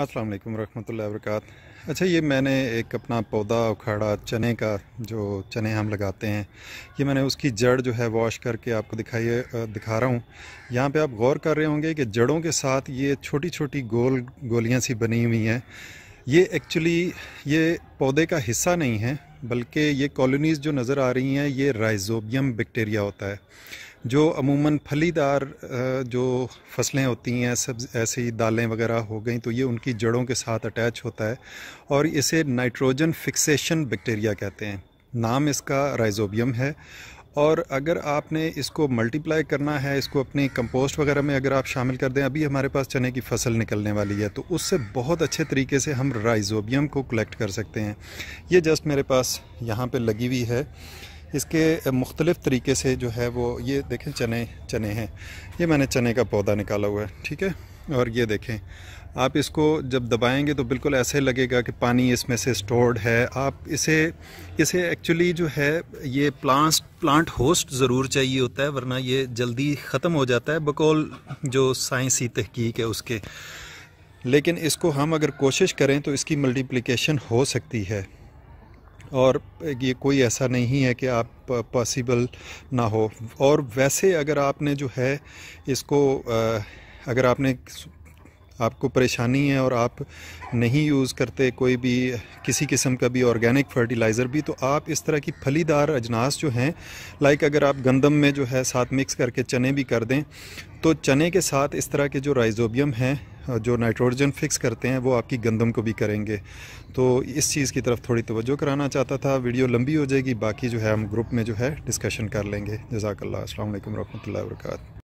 अस्सलाम वालेकुम रहमतुल्लाहि वरकत अच्छा ये मैंने एक अपना पौधा उखाड़ा चने का जो चने हम लगाते हैं ये मैंने उसकी जड़ जो है वॉश करके आपको दिखाइए दिखा रहा हूँ यहाँ पे आप गौर कर रहे होंगे कि जड़ों के साथ ये छोटी छोटी गोल गोलियाँ सी बनी हुई हैं ये एक्चुअली ये पौधे का हिस्सा नहीं है बल्कि ये कॉलोनीज़ जो नज़र आ रही हैं ये राइजोबियम बैक्टीरिया होता है जो अमूमन फलीदार जो फसलें होती हैं सब ऐसी दालें वगैरह हो गई तो ये उनकी जड़ों के साथ अटैच होता है और इसे नाइट्रोजन फिक्सेशन बैक्टीरिया कहते हैं नाम इसका राइजोबियम है और अगर आपने इसको मल्टीप्लाई करना है इसको अपनी कंपोस्ट वगैरह में अगर आप शामिल कर दें अभी हमारे पास चने की फसल निकलने वाली है तो उससे बहुत अच्छे तरीके से हम राइजोबियम को कलेक्ट कर सकते हैं ये जस्ट मेरे पास यहाँ पे लगी हुई है इसके मुख्तलिफ़ तरीके से जो है वो ये देखें चने चने हैं ये मैंने चने का पौधा निकाला हुआ है ठीक है और ये देखें आप इसको जब दबाएंगे तो बिल्कुल ऐसे लगेगा कि पानी इसमें से स्टोर्ड है आप इसे इसे एक्चुअली जो है ये प्लांट प्लांट होस्ट ज़रूर चाहिए होता है वरना ये जल्दी ख़त्म हो जाता है बकौल जो साइंसी तहकीक है उसके लेकिन इसको हम अगर कोशिश करें तो इसकी मल्टीप्लिकेशन हो सकती है और ये कोई ऐसा नहीं है कि आप पॉसिबल ना हो और वैसे अगर आपने जो है इसको अगर आपने आपको परेशानी है और आप नहीं यूज़ करते कोई भी किसी किस्म का भी ऑर्गेनिक फर्टिलाइज़र भी तो आप इस तरह की फलीदार अजनास जो हैं लाइक अगर आप गंदम में जो है साथ मिक्स करके चने भी कर दें तो चने के साथ इस तरह के जो राइजोबियम हैं जो नाइट्रोजन फिक्स करते हैं वो आपकी गंदम को भी करेंगे तो इस चीज़ की तरफ थोड़ी तवज्जो कराना चाहता था वीडियो लंबी हो जाएगी बाकी जो है हम ग्रुप में जो है डिस्कशन कर लेंगे जजाकल्ला असल वरहमल वर्का